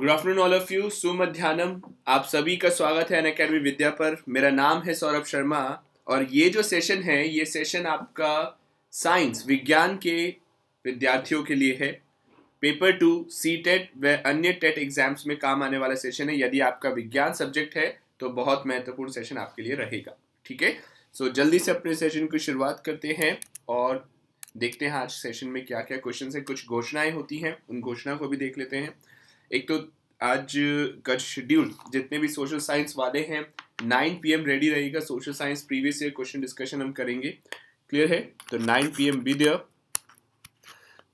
Good afternoon all of you सुमध्यानम आप सभी का स्वागत है अन अकेडमी विद्या पर मेरा नाम है सौरभ शर्मा और ये जो सेशन है ये सेशन आपका साइंस विज्ञान के विद्यार्थियों के लिए है पेपर टू सी टेट व अन्य टेट एग्जाम्स e में काम आने वाला सेशन है यदि आपका विज्ञान सब्जेक्ट है तो बहुत महत्वपूर्ण सेशन आपके लिए रहेगा ठीक है सो जल्दी से अपने सेशन की शुरुआत करते हैं और देखते हैं आज सेशन में क्या क्या क्वेश्चन है कुछ घोषणाएं होती हैं उन घोषणा को भी देख लेते हैं एक तो आज का शेड्यूल जितने भी सोशल साइंस वाले हैं नाइन एम रेडी रहेगा social science previous year question discussion हम करेंगे क्लियर है तो नाइन एम बी दियर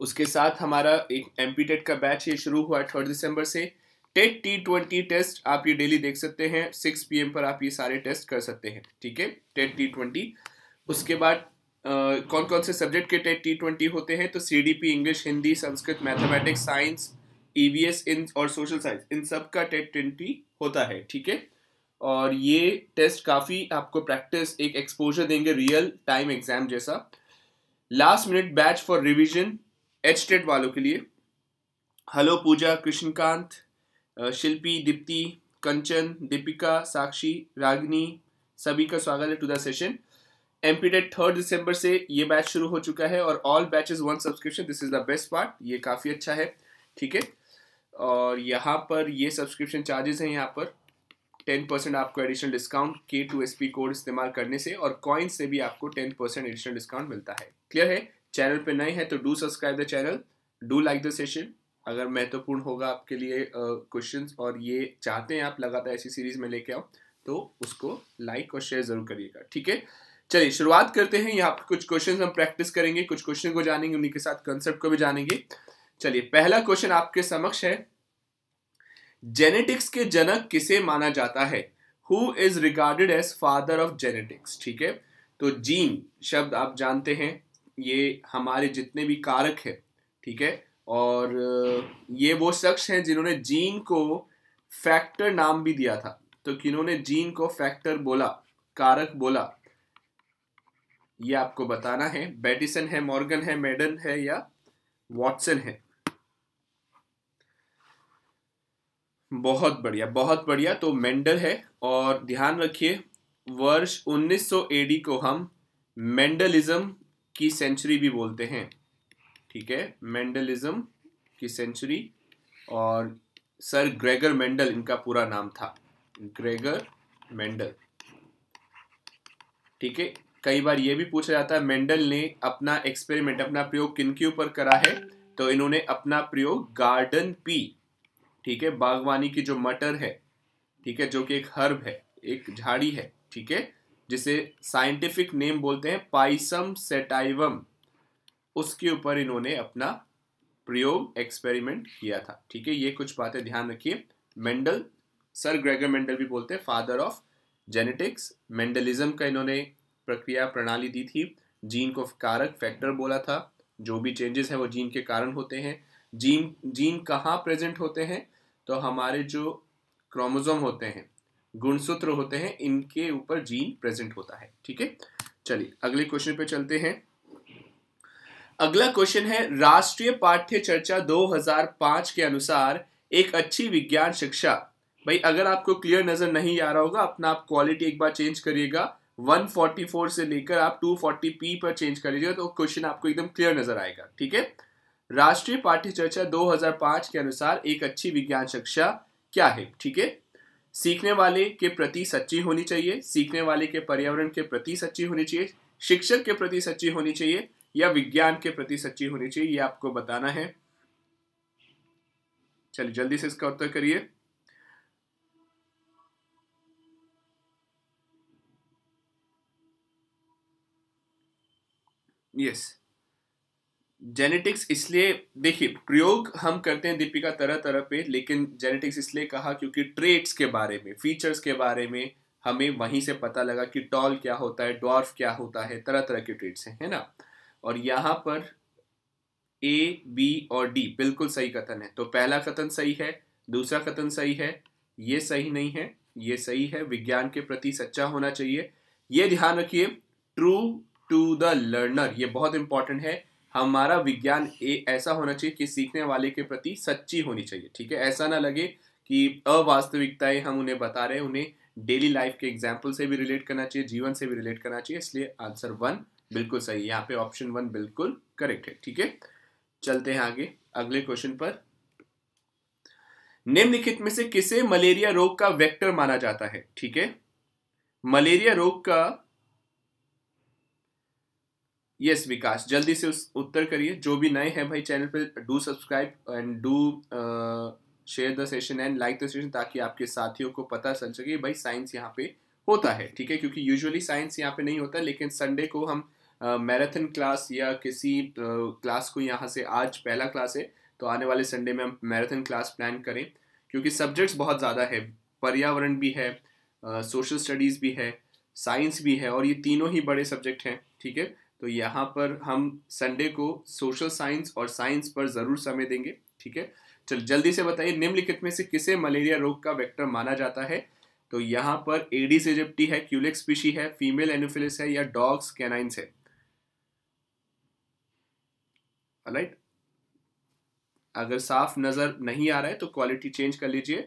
उसके साथ हमारा एक एम का बैच ये शुरू हुआ है थर्ड दिसंबर से टेट टी ट्वेंटी टेस्ट आप ये डेली देख सकते हैं सिक्स पी पर आप ये सारे टेस्ट कर सकते हैं ठीक है टेट टी ट्वेंटी उसके बाद कौन कौन से सब्जेक्ट के टेट टी ट्वेंटी होते हैं तो C D P English Hindi Sanskrit mathematics science EVS e इन और सोशल साइंस इन सब का टेट ट्वेंटी होता है ठीक है और ये टेस्ट काफ़ी आपको प्रैक्टिस एक एक्सपोजर देंगे रियल टाइम एग्जाम जैसा last minute batch for revision H TET वालों के लिए हेलो पूजा कृष्णकांत शिल्पी दीप्ति कंचन दीपिका साक्षी रागनी सभी का स्वागत है टू द सेशन एम्पीटेड थर्ड दिसंबर से ये बैच शुरू हो चुका है और all batches one subscription this is the best part ये काफ़ी अच्छा है ठीक है और यहाँ पर ये सब्सक्रिप्शन चार्जेस हैं यहाँ पर टेन परसेंट आपको एडिशनल डिस्काउंट के टू एस पी कोड इस्तेमाल करने से और कॉइन से भी आपको टेन परसेंट एडिशनल डिस्काउंट मिलता है क्लियर है चैनल पे नए हैं तो do subscribe the channel do like the session अगर महत्वपूर्ण होगा आपके लिए क्वेश्चन uh, और ये चाहते हैं आप लगातार ऐसी सीरीज में लेके आओ तो उसको लाइक और शेयर जरूर करिएगा ठीक है चलिए शुरुआत करते हैं यहाँ पर कुछ क्वेश्चन हम प्रैक्टिस करेंगे कुछ क्वेश्चन को जानेंगे उन्हीं के साथ कंसेप्ट को भी जानेंगे चलिए पहला क्वेश्चन आपके समक्ष है जेनेटिक्स के जनक किसे माना जाता है who is regarded as father of genetics ठीक है तो जीन शब्द आप जानते हैं ये हमारे जितने भी कारक है ठीक है और ये वो शख्स हैं जिन्होंने जीन को फैक्टर नाम भी दिया था तो किन्होंने जीन को फैक्टर बोला कारक बोला ये आपको बताना है बेटिसन है मॉर्गन है मेडन है या वॉटसन है बहुत बढ़िया बहुत बढ़िया तो मेंडल है और ध्यान रखिए वर्ष 1900 एडी को हम मेंडलिज्म की सेंचुरी भी बोलते हैं ठीक है मेंडलिज्म की सेंचुरी और सर ग्रेगर मेंडल इनका पूरा नाम था ग्रेगर मेंडल ठीक है कई बार ये भी पूछा जाता है मेंडल ने अपना एक्सपेरिमेंट अपना प्रयोग किन के ऊपर करा है तो इन्होंने अपना प्रयोग गार्डन पी ठीक है बागवानी की जो मटर है ठीक है जो कि एक हर्ब है एक झाड़ी है ठीक है जिसे साइंटिफिक नेम बोलते हैं पाइसम सेटाइवम उसके ऊपर इन्होंने अपना प्रयोग एक्सपेरिमेंट किया था ठीक है ये कुछ बातें ध्यान रखिए मेंडल सर ग्रेगर मेंडल भी बोलते हैं फादर ऑफ जेनेटिक्स मेंडलिज्म का इन्होंने प्रक्रिया प्रणाली दी थी जीन को कारक फैक्टर बोला था जो भी चेंजेस हैं वो जीन के कारण होते हैं जीन जीन कहाँ प्रेजेंट होते हैं तो हमारे जो क्रोमोजोम होते हैं गुणसूत्र होते हैं इनके ऊपर जीन प्रेजेंट होता है ठीक है चलिए अगले क्वेश्चन पे चलते हैं अगला क्वेश्चन है राष्ट्रीय पाठ्य चर्चा 2005 के अनुसार एक अच्छी विज्ञान शिक्षा भाई अगर आपको क्लियर नजर नहीं आ रहा होगा अपना आप क्वालिटी एक बार चेंज करिएगा 144 से लेकर आप 240p पर चेंज कर लीजिएगा तो क्वेश्चन आपको एकदम क्लियर नजर आएगा ठीक है राष्ट्रीय पाठ्य चर्चा 2005 के अनुसार एक अच्छी विज्ञान शिक्षा क्या है ठीक है सीखने वाले के प्रति सच्ची होनी चाहिए सीखने वाले के पर्यावरण के प्रति सच्ची होनी चाहिए शिक्षक के प्रति सच्ची होनी चाहिए या विज्ञान के प्रति सच्ची होनी चाहिए ये आपको बताना है चलिए जल्दी से इसका उत्तर करिए यस yes. जेनेटिक्स इसलिए देखिए प्रयोग हम करते हैं दीपिका तरह तरह पे लेकिन जेनेटिक्स इसलिए कहा क्योंकि ट्रेट्स के बारे में फीचर्स के बारे में हमें वहीं से पता लगा कि टॉल क्या होता है डॉर्फ क्या होता है तरह तरह के ट्रेट्स हैं है ना और यहाँ पर ए बी और डी बिल्कुल सही कथन है तो पहला कथन सही है दूसरा कथन सही है ये सही नहीं है ये सही है विज्ञान के प्रति सच्चा होना चाहिए ये ध्यान रखिए ट्रू टू द लर्नर ये बहुत इंपॉर्टेंट है हमारा विज्ञान ए ऐसा होना चाहिए कि सीखने वाले के प्रति सच्ची होनी चाहिए ठीक है ऐसा ना लगे कि अवास्तविकताएं हम उन्हें बता रहे हैं उन्हें डेली लाइफ के एग्जाम्पल से भी रिलेट करना चाहिए जीवन से भी रिलेट करना चाहिए इसलिए आंसर वन बिल्कुल सही यहाँ पे ऑप्शन वन बिल्कुल करेक्ट है ठीक है चलते हैं आगे अगले क्वेश्चन पर निम्नलिखित में से किसे मलेरिया रोग का वेक्टर माना जाता है ठीक है मलेरिया रोग का यस विकास जल्दी से उस उत्तर करिए जो भी नए हैं भाई चैनल पे do subscribe and do share the session and like the session ताकि आपके साथियों को पता चल सके भाई साइंस यहाँ पे होता है ठीक है क्योंकि यूजुअली साइंस यहाँ पे नहीं होता लेकिन संडे को हम मैराथन uh, क्लास या किसी क्लास uh, को यहाँ से आज पहला क्लास है तो आने वाले संडे में हम मैराथन क्लास प्लान करें क्योंकि सब्जेक्ट्स बहुत ज़्यादा है पर्यावरण भी है सोशल uh, स्टडीज़ भी है साइंस भी है और ये तीनों ही बड़े सब्जेक्ट हैं ठीक है तो यहाँ पर हम संडे को सोशल साइंस और साइंस पर ज़रूर समय देंगे ठीक है चल जल्दी से बताइए निम्नलिखित में से किसे मलेरिया रोग का वेक्टर माना जाता है तो यहाँ पर एडीज इजिप्टी है क्यूलेक्स स्पीशी है फीमेल एनोफिलिस है या डॉग्स कैनाइंस है राइट अगर साफ नज़र नहीं आ रहा है तो क्वालिटी चेंज कर लीजिए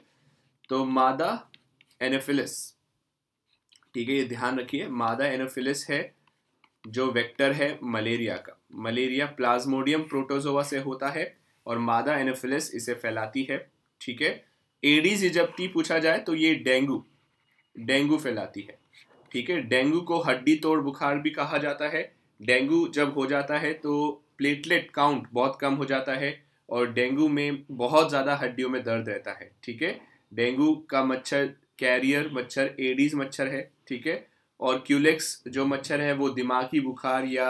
तो मादा एनोफिलिस ठीक है ये ध्यान रखिए मादा एनोफिलिस है जो वेक्टर है मलेरिया का मलेरिया प्लाज्मोडियम प्रोटोजोवा से होता है और मादा एनोफिलिस इसे फैलाती है ठीक है एडीज इजप्टी पूछा जाए तो ये डेंगू डेंगू फैलाती है ठीक है डेंगू को हड्डी तोड़ बुखार भी कहा जाता है डेंगू जब हो जाता है तो प्लेटलेट काउंट बहुत कम हो जाता है और डेंगू में बहुत ज़्यादा हड्डियों में दर्द रहता है ठीक है डेंगू का मच्छर कैरियर मच्छर एडीज मच्छर है ठीक है और क्यूलेक्स जो मच्छर है वो दिमागी बुखार या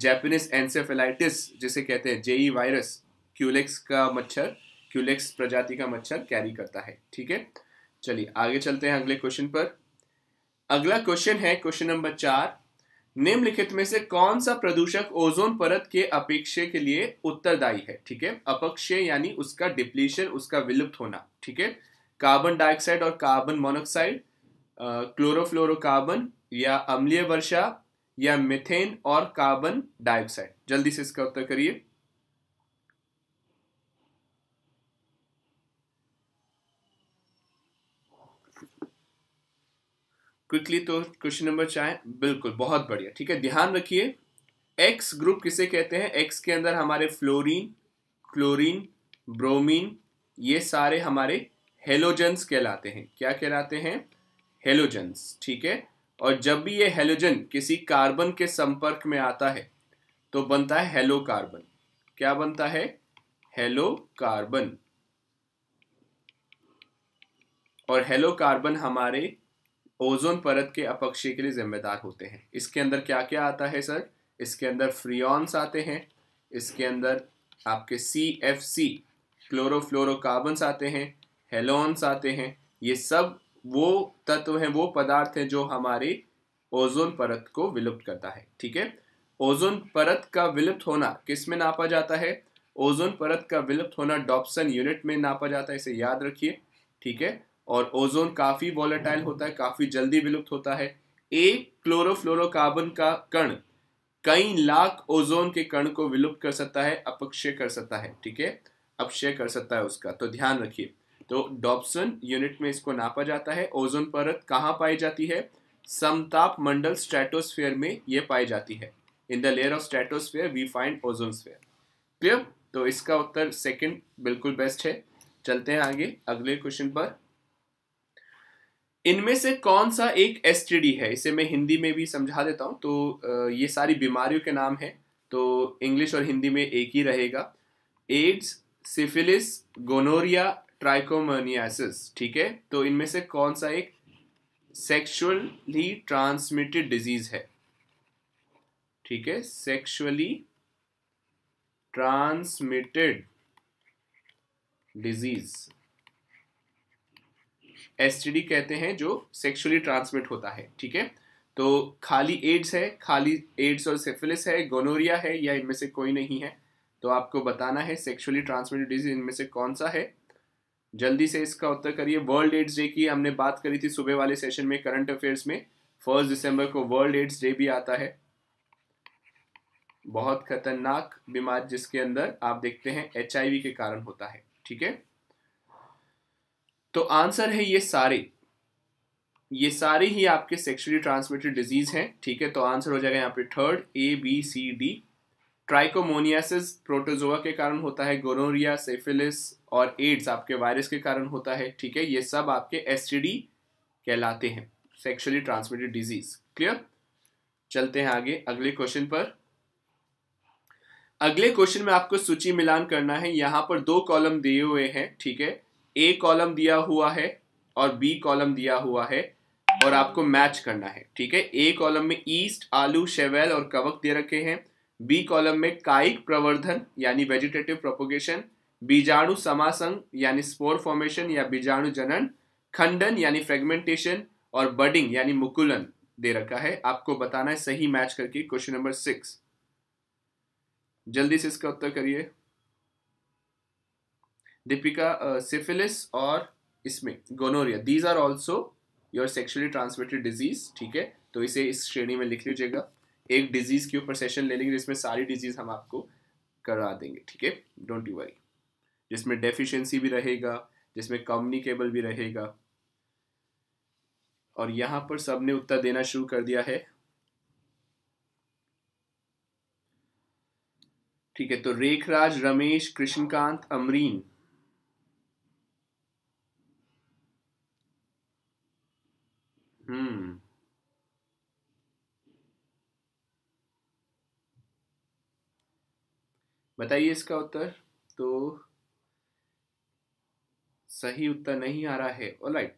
जैपनीज एंसेफेलाइटिस जिसे कहते हैं जेई वायरस क्यूलेक्स का मच्छर क्यूलेक्स प्रजाति का मच्छर कैरी करता है ठीक है चलिए आगे चलते हैं अगले क्वेश्चन पर अगला क्वेश्चन है क्वेश्चन नंबर चार निम्नलिखित में से कौन सा प्रदूषक ओजोन परत के अपेक्षे के लिए उत्तरदायी है ठीक है अपक्षय यानी उसका डिप्लीशन उसका विलुप्त होना ठीक है कार्बन डाइऑक्साइड और कार्बन मोनोक्साइड क्लोरोफ्लोरोकार्बन या अम्लीय वर्षा या मिथेन और कार्बन डाइऑक्साइड जल्दी से इसका उत्तर करिए क्विकली तो क्वेश्चन नंबर चाहे बिल्कुल बहुत बढ़िया ठीक है ध्यान रखिए एक्स ग्रुप किसे कहते हैं एक्स के अंदर हमारे फ्लोरीन क्लोरीन ब्रोमीन ये सारे हमारे हेलोजेंस कहलाते हैं क्या कहलाते हैं हेलोजेंस ठीक है और जब भी ये हेलोजन किसी कार्बन के संपर्क में आता है तो बनता है हेलो कार्बन क्या बनता है हेलो कार्बन और हेलो कार्बन हमारे ओजोन परत के अपक्षय के लिए जिम्मेदार होते हैं इसके अंदर क्या क्या आता है सर इसके अंदर फ्रियॉन्स आते हैं इसके अंदर आपके सी एफ सी क्लोरोफ्लोरोकार्बन्स आते हैं हेलोन्स आते हैं ये सब वो तत्व हैं वो पदार्थ हैं जो हमारी ओजोन परत को विलुप्त करता है ठीक है ओजोन परत का विलुप्त होना किस में नापा जाता है ओजोन परत का विलुप्त होना डॉप्सन यूनिट में नापा जाता है इसे याद रखिए ठीक है और ओजोन काफ़ी वॉलेटाइल होता है काफ़ी जल्दी विलुप्त होता है एक क्लोरोफ्लोरोकार्बन का कण कई लाख ओजोन के कण को विलुप्त कर सकता है अपक्षय कर सकता है ठीक है अपक्षय कर सकता है उसका तो ध्यान रखिए तो डॉब्सन यूनिट में इसको नापा जाता है ओजोन परत कहाँ पाई जाती है समताप मंडल स्ट्रेटोस्फेयर में ये पाई जाती है in the layer of stratosphere we find ozone sphere clear तो इसका उत्तर सेकंड बिल्कुल बेस्ट है चलते हैं आगे अगले क्वेश्चन पर इनमें से कौन सा एक एस है इसे मैं हिंदी में भी समझा देता हूँ तो ये सारी बीमारियों के नाम है तो इंग्लिश और हिंदी में एक ही रहेगा एड्स सिफिलिस गोनोरिया ट्राइकोमोनियासिस ठीक है तो इनमें से कौन सा एक सेक्सुअली ट्रांसमिटेड डिजीज है ठीक है सेक्सुअली ट्रांसमिटेड डिजीज एसटीडी कहते हैं जो सेक्सुअली ट्रांसमिट होता है ठीक है तो खाली एड्स है खाली एड्स और सेफिलिस है गोनोरिया है या इनमें से कोई नहीं है तो आपको बताना है सेक्सुअली ट्रांसमिटेड डिजीज इनमें से कौन सा है जल्दी से इसका उत्तर करिए वर्ल्ड एड्स डे की हमने बात करी थी सुबह वाले सेशन में करंट अफेयर्स में फर्स्ट दिसंबर को वर्ल्ड एड्स डे भी आता है बहुत खतरनाक बीमार जिसके अंदर आप देखते हैं एच के कारण होता है ठीक है तो आंसर है ये सारे ये सारे ही आपके सेक्सुअली ट्रांसमिटेड डिजीज हैं ठीक है तो आंसर हो जाएगा यहाँ पे third A B C D trichomoniasis protozoa के कारण होता है गोनोरिया सेफिलिस और एड्स आपके वायरस के कारण होता है ठीक है ये सब आपके एस कहलाते हैं सेक्शुअली ट्रांसमिटेड डिजीज क्लियर चलते हैं आगे अगले क्वेश्चन पर अगले क्वेश्चन में आपको सूची मिलान करना है यहां पर दो कॉलम दिए हुए हैं ठीक है ए कॉलम दिया हुआ है और बी कॉलम दिया हुआ है और आपको मैच करना है ठीक है ए कॉलम में ईस्ट आलू शेवेल और कवक दे रखे हैं बी कॉलम में कायिक प्रवर्धन यानी वेजिटेटिव प्रोपोगेशन बीजाणु समासंग यानी स्पोर फॉर्मेशन या बीजाणु जनन खंडन यानी फ्रेगमेंटेशन और बडिंग यानी मुकुलन दे रखा है आपको बताना है सही मैच करके क्वेश्चन नंबर सिक्स जल्दी से इसका उत्तर करिए दीपिका सिफिलिस और इसमें gonorrhoea these are also your sexually transmitted disease ठीक है तो इसे इस श्रेणी में लिख लीजिएगा एक डिजीज़ के ऊपर सेशन ले लेंगे जिसमें सारी डिजीज़ हम आपको करा देंगे ठीक है डोंट यू वरी जिसमें डेफिशिएंसी भी रहेगा जिसमें कम्युनिकेबल भी रहेगा और यहां पर सबने उत्तर देना शुरू कर दिया है ठीक है तो रेखराज रमेश कृष्णकांत अमरीन हम्म बताइए इसका उत्तर तो सही उत्तर नहीं आ रहा है ऑलराइट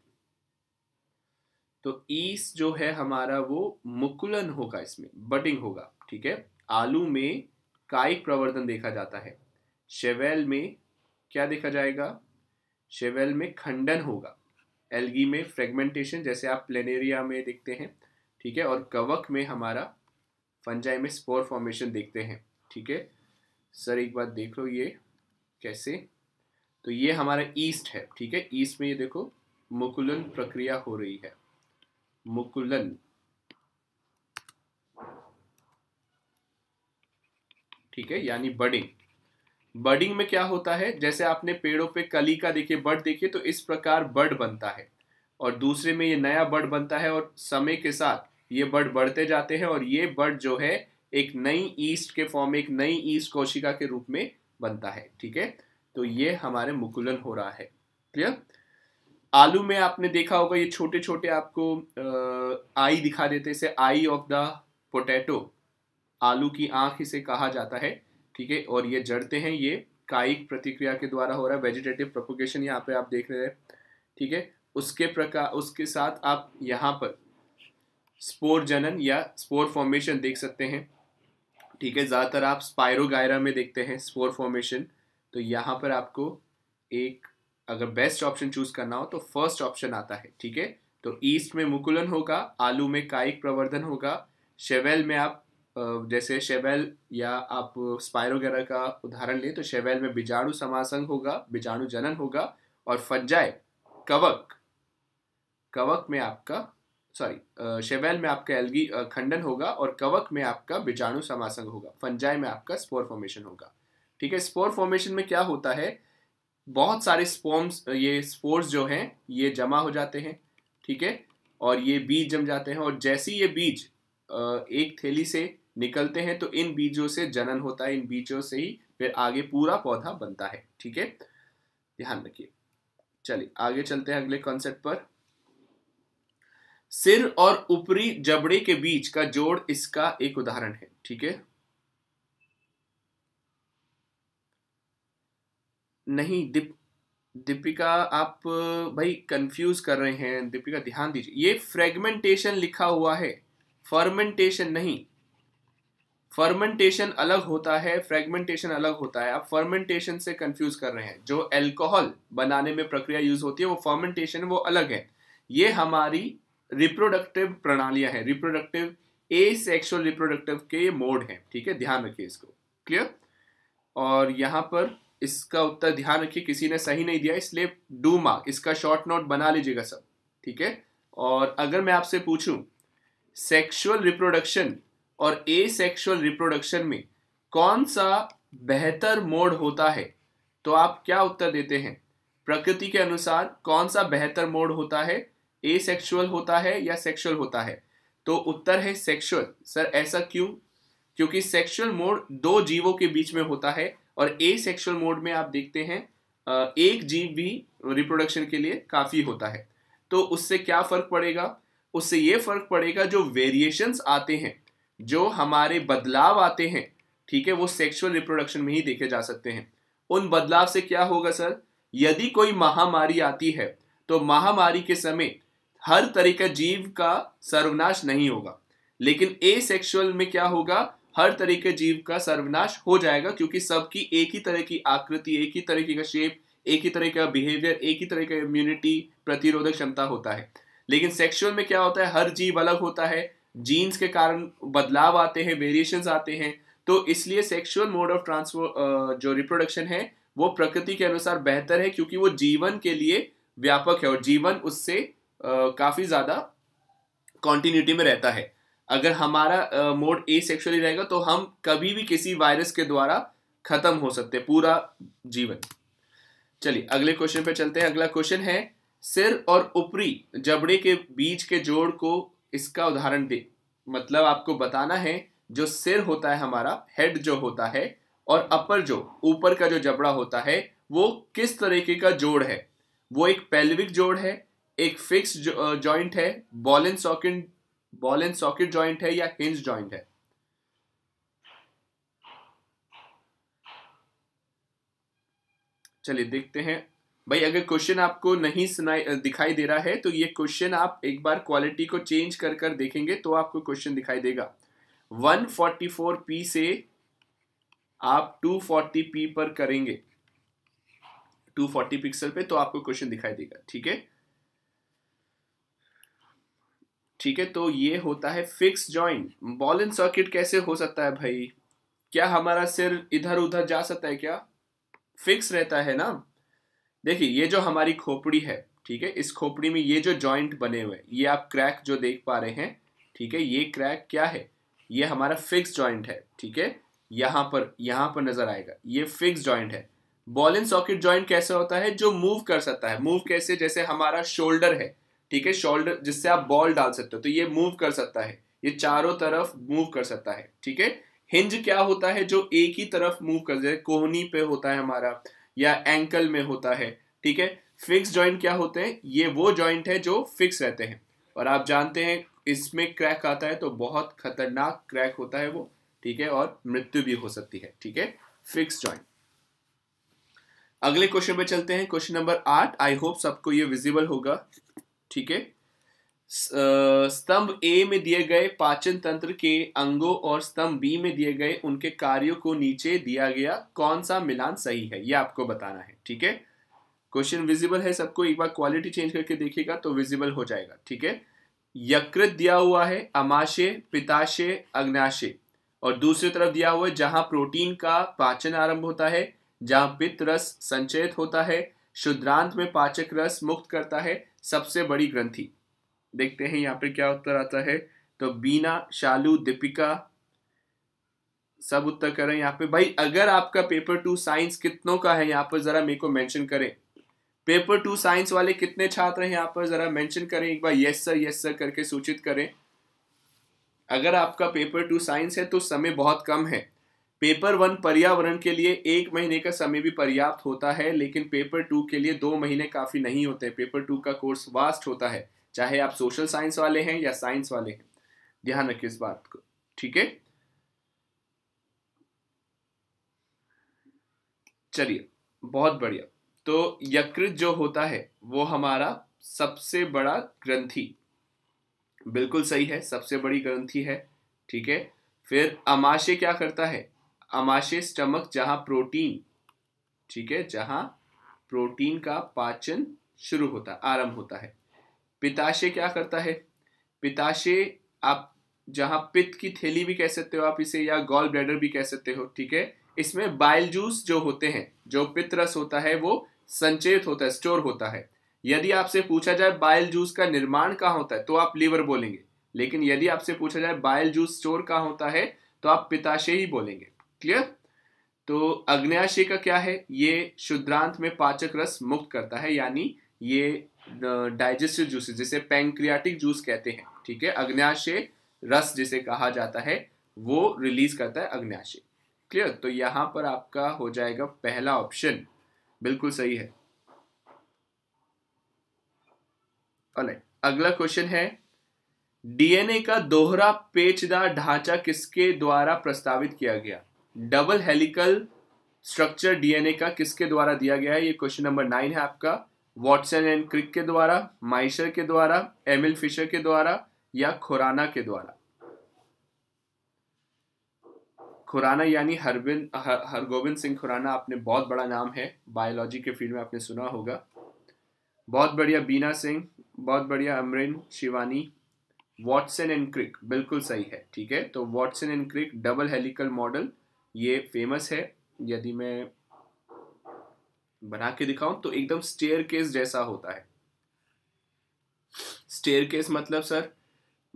तो ईस जो है हमारा वो मुकुलन होगा इसमें बटिंग होगा ठीक है आलू में कायिक प्रवर्धन देखा जाता है शेवेल में क्या देखा जाएगा शेवेल में खंडन होगा एलगी में फ्रेगमेंटेशन जैसे आप प्लेनेरिया में देखते हैं ठीक है और कवक में हमारा फंजाई में स्पोर फॉर्मेशन देखते हैं ठीक है सर एक बार देख लो ये कैसे तो ये हमारा ईस्ट है ठीक है ईस्ट में ये देखो मुकुलन प्रक्रिया हो रही है मुकुलन ठीक है यानी बडिंग बडिंग में क्या होता है जैसे आपने पेड़ों पे कली का देखिए बड देखिए तो इस प्रकार बड बनता है और दूसरे में ये नया बड बनता है और समय के साथ ये बड बढ़ते जाते हैं और ये बड जो है एक नई ईस्ट के फॉर्म में एक नई ईस्ट कोशिका के रूप में बनता है ठीक है तो ये हमारे मुकुलन हो रहा है क्लियर आलू में आपने देखा होगा ये छोटे छोटे आपको आई दिखा देते इसे आई ऑफ द पोटैटो आलू की आंख इसे कहा जाता है ठीक है और ये जड़ते हैं ये कायिक प्रतिक्रिया के द्वारा हो रहा है वेजिटेटिव प्रोपोगेशन यहाँ पे आप देख रहे हैं ठीक है उसके प्रकार उसके साथ आप यहाँ पर स्पोर जनन या स्पोर फॉर्मेशन देख सकते हैं ठीक है ज़्यादातर आप स्पायरोगायरा में देखते हैं स्पोर फॉर्मेशन तो यहाँ पर आपको एक अगर बेस्ट ऑप्शन चूज करना हो तो फर्स्ट ऑप्शन आता है ठीक है तो ईस्ट में मुकुलन होगा आलू में कायिक प्रवर्धन होगा शेवेल में आप जैसे शेवेल या आप स्पायरोगेरा का उदाहरण लें तो शेवेल में बीजाणु समासंग होगा बीजाणु जनन होगा और फज्जाए कवक कवक में आपका सॉरी शेवेल uh, में आपका एलगी uh, खंडन होगा और कवक में आपका बीजाणु समासंग होगा फंजाई में आपका स्पोर फॉर्मेशन होगा ठीक है स्पोर फॉर्मेशन में क्या होता है बहुत सारे स्पोर्म्स uh, ये स्पोर्स जो हैं ये जमा हो जाते हैं ठीक है और ये बीज जम जाते हैं और जैसे ये बीज एक थैली से निकलते हैं तो इन बीजों से जनन होता है इन बीजों से ही फिर आगे पूरा पौधा बनता है ठीक है ध्यान रखिए चलिए आगे चलते हैं अगले कॉन्सेप्ट पर सिर और ऊपरी जबड़े के बीच का जोड़ इसका एक उदाहरण है ठीक है नहीं दीप दीपिका आप भाई कंफ्यूज कर रहे हैं दीपिका ध्यान दीजिए ये फ्रेगमेंटेशन लिखा हुआ है फर्मेंटेशन नहीं फर्मेंटेशन अलग होता है फ्रेगमेंटेशन अलग होता है आप फर्मेंटेशन से कंफ्यूज कर रहे हैं जो अल्कोहल बनाने में प्रक्रिया यूज होती है वो फर्मेंटेशन वो अलग है ये हमारी रिप्रोडक्टिव प्रणालियां हैं रिप्रोडक्टिव ए सेक्सुअल रिप्रोडक्टिव के मोड हैं ठीक है ध्यान रखिए इसको क्लियर और यहाँ पर इसका उत्तर ध्यान रखिए किसी ने सही नहीं दिया इसलिए डू मार्क इसका शॉर्ट नोट बना लीजिएगा सब ठीक है और अगर मैं आपसे पूछूं सेक्सुअल रिप्रोडक्शन और ए सेक्सुअल रिप्रोडक्शन में कौन सा बेहतर मोड होता है तो आप क्या उत्तर देते हैं प्रकृति के अनुसार कौन सा बेहतर मोड होता है ए होता है या सेक्शुअल होता है तो उत्तर है सेक्शुअल सर ऐसा क्यों क्योंकि सेक्शुअल मोड दो जीवों के बीच में होता है और ए सेक्शुअल मोड में आप देखते हैं एक जीव भी रिप्रोडक्शन के लिए काफ़ी होता है तो उससे क्या फ़र्क पड़ेगा उससे ये फ़र्क पड़ेगा जो वेरिएशंस आते हैं जो हमारे बदलाव आते हैं ठीक है वो सेक्सुअल रिप्रोडक्शन में ही देखे जा सकते हैं उन बदलाव से क्या होगा सर यदि कोई महामारी आती है तो महामारी के समय हर तरीका जीव का सर्वनाश नहीं होगा लेकिन ए सेक्सुअल में क्या होगा हर तरीके जीव का सर्वनाश हो जाएगा क्योंकि सबकी एक ही तरह की आकृति एक ही तरीके का शेप एक ही तरह का बिहेवियर एक ही तरह का इम्यूनिटी प्रतिरोधक क्षमता होता है लेकिन सेक्सुअल में क्या होता है हर जीव अलग होता है जीन्स के कारण बदलाव आते हैं वेरिएशन आते हैं तो इसलिए सेक्सुअल मोड ऑफ ट्रांसफर जो रिप्रोडक्शन है वो प्रकृति के अनुसार बेहतर है क्योंकि वो जीवन के लिए व्यापक है और जीवन उससे काफ़ी ज़्यादा कॉन्टिन्यूटी में रहता है अगर हमारा मोड ए सेक्शुअली रहेगा तो हम कभी भी किसी वायरस के द्वारा खत्म हो सकते पूरा जीवन चलिए अगले क्वेश्चन पे चलते हैं अगला क्वेश्चन है सिर और ऊपरी जबड़े के बीच के जोड़ को इसका उदाहरण दे मतलब आपको बताना है जो सिर होता है हमारा हेड जो होता है और अपर जो ऊपर का जो जबड़ा होता है वो किस तरीके का जोड़ है वो एक पेल्विक जोड़ है एक फिक्स जॉइंट uh, है ball and socket ball and socket joint है या हिंज जॉइंट है चलिए देखते हैं भाई अगर क्वेश्चन आपको नहीं सुनाई uh, दिखाई दे रहा है तो ये क्वेश्चन आप एक बार क्वालिटी को चेंज कर कर देखेंगे तो आपको क्वेश्चन दिखाई देगा 144p पी से आप 240p पी पर करेंगे 240 पिक्सल पे तो आपको क्वेश्चन दिखाई देगा ठीक है ठीक है तो ये होता है fix joint ball and circuit कैसे हो सकता है भाई क्या हमारा सिर इधर उधर जा सकता है क्या फिक्स रहता है ना देखिए ये जो हमारी खोपड़ी है ठीक है इस खोपड़ी में ये जो जॉइंट बने हुए ये आप क्रैक जो देख पा रहे हैं ठीक है ये क्रैक क्या है ये हमारा फिक्स जॉइंट है ठीक है यहाँ पर यहां पर नजर आएगा ये फिक्स जॉइंट है बॉल एंड सॉकेट जॉइंट कैसे होता है जो मूव कर सकता है मूव कैसे जैसे हमारा शोल्डर है ठीक है शोल्डर जिससे आप बॉल डाल सकते हो तो ये मूव कर सकता है ये चारों तरफ मूव कर सकता है ठीक है हिंज क्या होता है जो एक ही तरफ मूव कर जाए कोहनी पे होता है हमारा या एंकल में होता है ठीक है फिक्स जॉइंट क्या होते हैं ये वो जॉइंट है जो फिक्स रहते हैं और आप जानते हैं इसमें क्रैक आता है तो बहुत खतरनाक क्रैक होता है वो ठीक है और मृत्यु भी हो सकती है ठीक है फिक्स जॉइंट अगले क्वेश्चन पे चलते हैं क्वेश्चन नंबर आठ आई होप सबको ये विजिबल होगा ठीक है स्तंभ ए में दिए गए पाचन तंत्र के अंगों और स्तंभ बी में दिए गए उनके कार्यों को नीचे दिया गया कौन सा मिलान सही है यह आपको बताना है ठीक है क्वेश्चन विजिबल है सबको एक बार क्वालिटी चेंज करके देखिएगा तो विजिबल हो जाएगा ठीक है यकृत दिया हुआ है अमाशय पिताशय अग्नाशय और दूसरी तरफ दिया हुआ है जहां प्रोटीन का पाचन आरंभ होता है जहां पित्त रस संचयित होता है शुद्रांत में पाचक रस मुक्त करता है सबसे बड़ी ग्रंथि देखते हैं यहाँ पे क्या उत्तर आता है तो बीना शालू दीपिका सब उत्तर करें यहाँ पे भाई अगर आपका पेपर टू साइंस कितनों का है यहाँ पर जरा मेरे को मेंशन करें पेपर टू साइंस वाले कितने छात्र हैं यहाँ पर जरा मेंशन करें एक बार यस सर यस सर करके सूचित करें अगर आपका पेपर टू साइंस है तो समय बहुत कम है पेपर वन पर्यावरण के लिए एक महीने का समय भी पर्याप्त होता है लेकिन पेपर टू के लिए दो महीने काफ़ी नहीं होते पेपर टू का कोर्स वास्ट होता है चाहे आप सोशल साइंस वाले हैं या साइंस वाले हैं ध्यान रखिए इस बात को ठीक है चलिए बहुत बढ़िया तो यकृत जो होता है वो हमारा सबसे बड़ा ग्रंथि बिल्कुल सही है सबसे बड़ी ग्रंथि है ठीक है फिर अमाशय क्या करता है अमाशय स्टमक जहां प्रोटीन ठीक है जहां प्रोटीन का पाचन शुरू होता है आरंभ होता है पिताशय क्या करता है पिताशय आप जहां पित्त की थैली भी कह सकते हो आप इसे या गॉल ब्लैडर भी कह सकते हो ठीक है इसमें बाइल जूस जो होते हैं जो पित्त रस होता है वो संचयित होता है स्टोर होता है यदि आपसे पूछा जाए बाइल जूस का निर्माण कहाँ होता है तो आप लीवर बोलेंगे लेकिन यदि आपसे पूछा जाए बाइल जूस स्टोर कहाँ होता है तो आप पिताशय ही बोलेंगे क्लियर तो अग्नयाशय का क्या है ये शुद्रांत में पाचक रस मुक्त करता है यानी ये डाइजेस्टिव जूस जिसे पैंक्रियाटिक जूस कहते हैं ठीक है अग्नयाशय रस जिसे कहा जाता है वो रिलीज करता है अग्नयाशय क्लियर तो यहां पर आपका हो जाएगा पहला ऑप्शन बिल्कुल सही है अगला क्वेश्चन है डीएनए का दोहरा पेचदार ढांचा किसके द्वारा प्रस्तावित किया गया डबल हेलिकल स्ट्रक्चर डीएनए का किसके द्वारा दिया गया है ये क्वेश्चन नंबर नाइन है आपका वॉटसन एंड क्रिक के द्वारा माइशर के द्वारा एमिल फिशर के द्वारा या खुराना के द्वारा खुराना यानी हरबिन हरगोविंद सिंह खुराना आपने बहुत बड़ा नाम है बायोलॉजी के फील्ड में आपने सुना होगा बहुत बढ़िया बीना सिंह बहुत बढ़िया Amrin Shivani Watson and Crick बिल्कुल सही है ठीक है तो Watson and Crick double helical model ये फेमस है यदि मैं बना के दिखाऊं तो एकदम स्टेयर केस जैसा होता है स्टेयर केस मतलब सर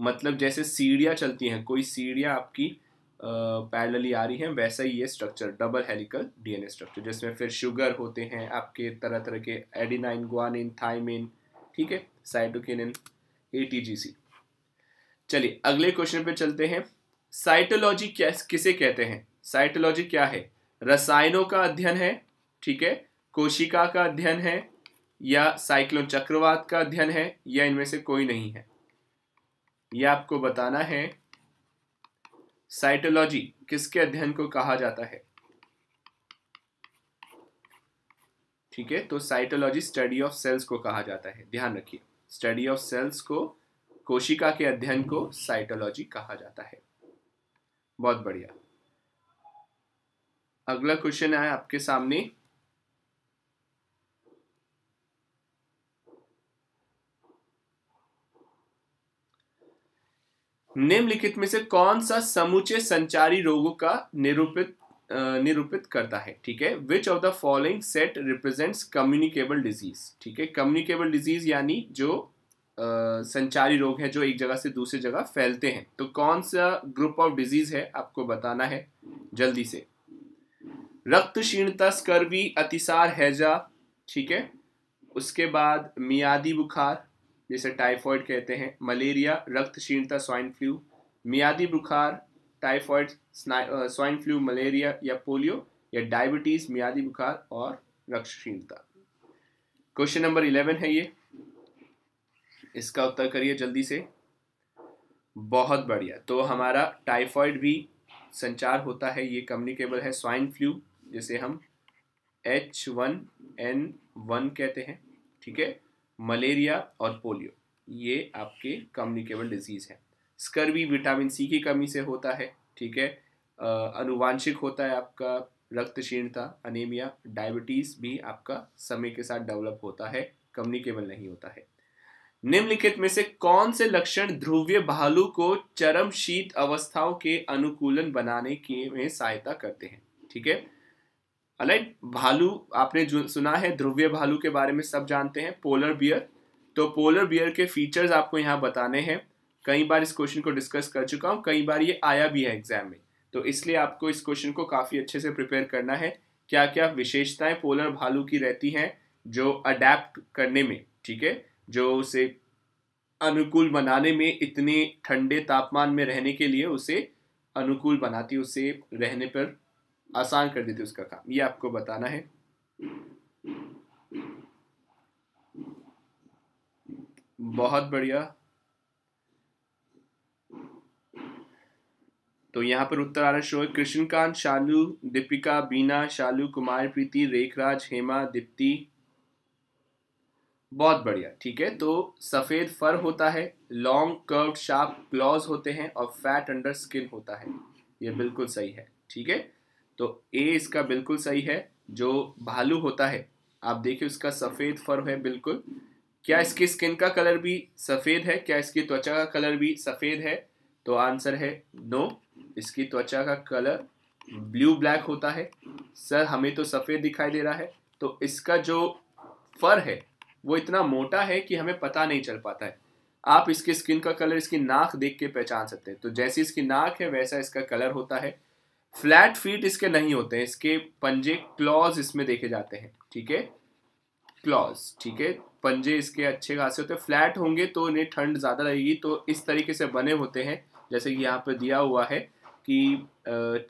मतलब जैसे सीढ़ियां चलती हैं कोई सीढ़ियां आपकी पैरेलली आ रही हैं वैसा ही ये structure double helical DNA structure जिसमें फिर शुगर होते हैं आपके तरह तरह के एडिनाइन ग्वानिन थाइमिन ठीक है साइटोकिनिन एटीजीसी चलिए अगले क्वेश्चन पे चलते हैं साइटोलॉजी क्या किसे कहते हैं साइटोलॉजी क्या है रसायनों का अध्ययन है ठीक है कोशिका का अध्ययन है या साइक्लोन चक्रवात का अध्ययन है या इनमें से कोई नहीं है यह आपको बताना है साइटोलॉजी किसके अध्ययन को कहा जाता है ठीक है तो साइटोलॉजी स्टडी ऑफ सेल्स को कहा जाता है ध्यान रखिए स्टडी ऑफ सेल्स को कोशिका के अध्ययन को साइटोलॉजी कहा जाता है बहुत बढ़िया अगला क्वेश्चन है आपके सामने निम्नलिखित में से कौन सा समूचे संचारी रोगों का निरूपित निरूपित करता है ठीक है which of the following set represents communicable disease ठीक है कम्युनिकेबल डिजीज यानी जो आ, संचारी रोग है जो एक जगह से दूसरी जगह फैलते हैं तो कौन सा ग्रुप ऑफ डिजीज है आपको बताना है जल्दी से रक्त क्षीणता स्कर्वी अतिसार हैजा ठीक है उसके बाद मियादी बुखार जिसे टाइफॉइड कहते हैं मलेरिया रक्त क्षीणता स्वाइन फ्लू मियादी बुखार टाइफॉइड स्वाइन फ्लू मलेरिया या पोलियो या डायबिटीज़ मियादी बुखार और क्षीणता क्वेश्चन नंबर इलेवन है ये इसका उत्तर करिए जल्दी से बहुत बढ़िया तो हमारा टाइफॉइड भी संचार होता है ये कम्युनिकेबल है स्वाइन फ्लू जिसे हम एच वन एन वन कहते हैं ठीक है मलेरिया और पोलियो ये आपके कम्युनिकेबल डिजीज़ है स्कर्वी विटामिन सी की कमी से होता है ठीक है अनुवांशिक होता है आपका रक्तशीर्णता अनेमिया डायबिटीज़ भी आपका समय के साथ डेवलप होता है कम्युनिकेबल नहीं होता है निम्नलिखित में से कौन से लक्षण ध्रुवीय भालू को चरम शीत अवस्थाओं के अनुकूलन बनाने के में सहायता करते हैं ठीक है राइट भालू आपने जो सुना है ध्रुवीय भालू के बारे में सब जानते हैं पोलर बियर तो पोलर बियर के फीचर्स आपको यहाँ बताने हैं कई बार इस क्वेश्चन को डिस्कस कर चुका हूँ कई बार ये आया भी है एग्जाम में तो इसलिए आपको इस क्वेश्चन को काफ़ी अच्छे से प्रिपेयर करना है क्या क्या विशेषताएं पोलर भालू की रहती हैं जो अडेप्ट करने में ठीक है जो उसे अनुकूल बनाने में इतने ठंडे तापमान में रहने के लिए उसे अनुकूल बनाती उसे रहने पर आसान कर देते उसका काम ये आपको बताना है बहुत बढ़िया तो यहाँ पर उत्तर आ रहा शो कृष्णकांत शालू दीपिका बीना शालू कुमार प्रीति रेखराज हेमा दीप्ति बहुत बढ़िया ठीक है तो सफ़ेद फर होता है लॉन्ग कर्व शार्प क्लॉज होते हैं और फैट अंडर स्किन होता है ये बिल्कुल सही है ठीक है तो ए इसका बिल्कुल सही है जो भालू होता है आप देखिए उसका सफ़ेद फर है बिल्कुल क्या इसकी स्किन का कलर भी सफ़ेद है क्या इसकी त्वचा का कलर भी सफ़ेद है तो आंसर है नो इसकी त्वचा का कलर ब्लू ब्लैक होता है सर हमें तो सफ़ेद दिखाई दे रहा है तो इसका जो फर है वो इतना मोटा है कि हमें पता नहीं चल पाता है आप इसकी स्किन का कलर इसकी नाक देख के पहचान सकते हैं तो जैसी इसकी नाक है वैसा इसका कलर होता है फ्लैट फीट इसके नहीं होते हैं इसके पंजे क्लॉज इसमें देखे जाते हैं ठीक है क्लॉज ठीक है पंजे इसके अच्छे खासे होते हैं फ्लैट होंगे तो इन्हें ठंड ज़्यादा रहेगी तो इस तरीके से बने होते हैं जैसे कि यहाँ पर दिया हुआ है कि